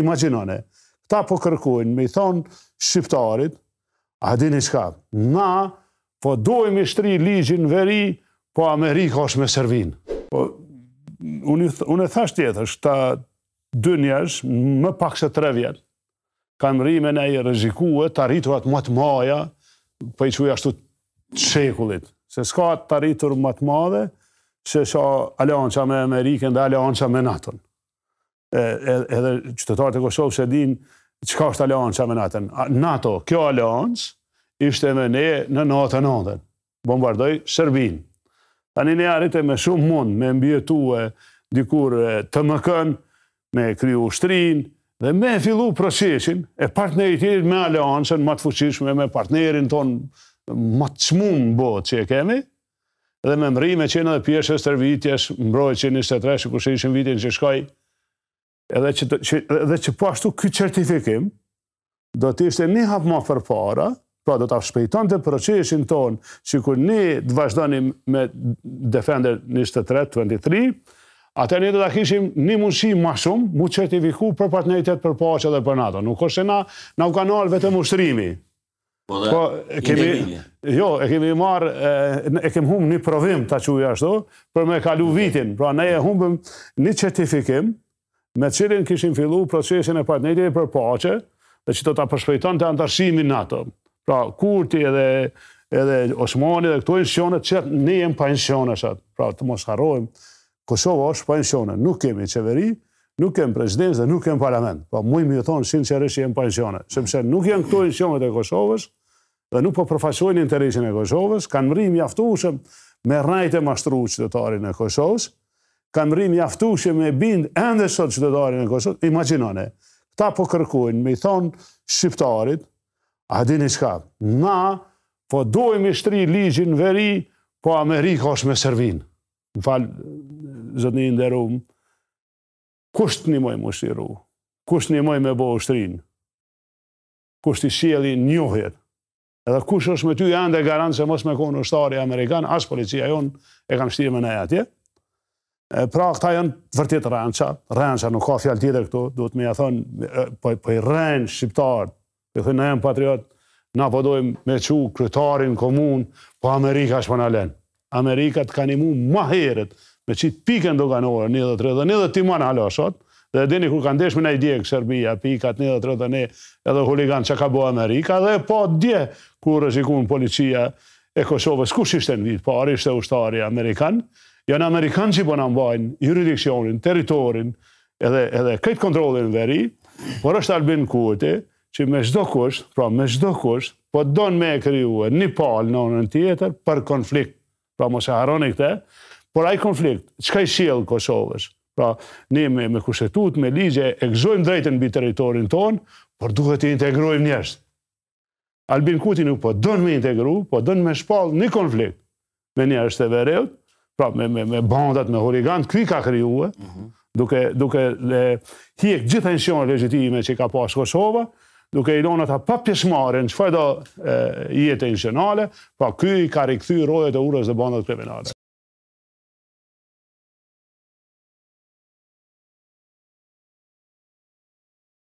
imaginone, ta po kërkujnë me i thonë shqiptarit, a dini shka, na, po dojmë i shtri ligjin veri, po Amerika është me servin. Po, unë e thasht tjetër, shta dë njësh, më pak se tre vjetë, kam rime në i rëzikue, të arriturat më të maja, për po i që ashtu të shekullit, se s'ka të arritur më të madhe, se s'ka alianqa me Amerikën dhe alianqa me Natën edhe qytetarët e Kosovës e din që është aliancë që me natën. NATO, kjo aliancë, ishte me ne në natë e natën. Bombardoj Shërbinë. Ta një një me shumë mund, me e dikur të mëkën, me kryu shtrin, dhe me fillu procesin e partnerit me aliancën, më të fuqishme me partnerin ton më të shmum botë që e kemi, dhe me mëri me qenë dhe pjesës tërvitjes, mbrojë që një së të të të të të të të edhe që, edhe që po ashtu këtë certifikim, do të ishte një hapë ma për para, pra do të afshpejton të procesin ton, që kur një të vazhdonim me Defender 23, 23, atër një do të kishim një mundëshi ma shumë, mu certifiku për partneritet për pashë dhe për NATO. Nuk është na, na u kanal vetëm ushtrimi. Po, dhe, po, e kemi, jo, e kemi marë, e, kemi humë një provim të quja ashtu, për me kalu vitin, pra ne e humëm një certifikim, me cilin kishin fillu procesin e partneritit për pace, dhe që të ta përshpejton të antarshimi NATO. Pra, Kurti edhe Osmani dhe këtojnë shqionet që ne jemë pa inshqionet atë. Pra, të mos harrojmë, Kosovë është pa Nuk kemi qeveri, nuk kemi prezidencë dhe nuk kemi parlament. Pra, mujmë ju thonë shqinë që rështë jemë pa nuk janë këtojnë shqionet e Kosovës dhe nuk po përfaqojnë interesin e Kosovës, kanë mërim jaftushëm me rajte mashtru qëtëtarin e Kosovës, kanë rrim jaftushe me bindë endë sot qytetarin e Kosovë, imaginone, ta po kërkujnë me i thonë shqiptarit, a di një shka, na, po dojmë i shtri ligjin veri, po Amerika është me servinë. Në falë, zëtë një ndërëm, kushtë një mojë më shtiru, kushtë një mojë me bo u shtrinë, kushtë i shjeli njohet, edhe kush është me ty e ndë e garantë se mos me konë ushtari shtari Amerikanë, asë policia jonë e kam shtirë me atje, pra këta janë vërtit rënqa, rënqa nuk ka fjallë tjetër këtu, duhet me ja thënë, po, po i rrenq shqiptarë, po i në jenë patriot, na po dojmë me që kryetarin komun, po Amerika është po në lenë. Amerika të kanë imu ma heret, me qitë piken do kanë orë, një dhe tre dhe një dhe timon halashot, dhe e dini kur kanë deshme në i djekë Serbia, pikat një dhe tre dhe edhe huligan që ka bo Amerika, dhe po dje kur rëzikun policia e Kosovës, kush ishte në vitë, po arishte ushtari Amerikanë, janë Amerikanë që po në mbajnë juridikësionin, teritorin, edhe këtë kontrolin veri, por është Albin Kurti, që me shdo kusht, pra me shdo kusht, po donë me e e një palë në në tjetër për konflikt, pra mos e haroni këte, por ajë konflikt, që ka i shilë Kosovës, pra një me kushtetut, me ligje, e gëzojmë drejtën bi teritorin tonë, por duhet të integrojmë njështë. Albin Kuti nuk po donë me integru, po donë me shpalë një konflikt me njështë të vereutë, pra me me me bandat me horigan këj ka krijuar duke duke le tiek gjithë tension legjitime që ka pas Kosova duke i lënë ata pa pjesëmarrje në çfarë do jetë tensionale pra këj ka rikthyr rojët e urës dhe bandave kriminale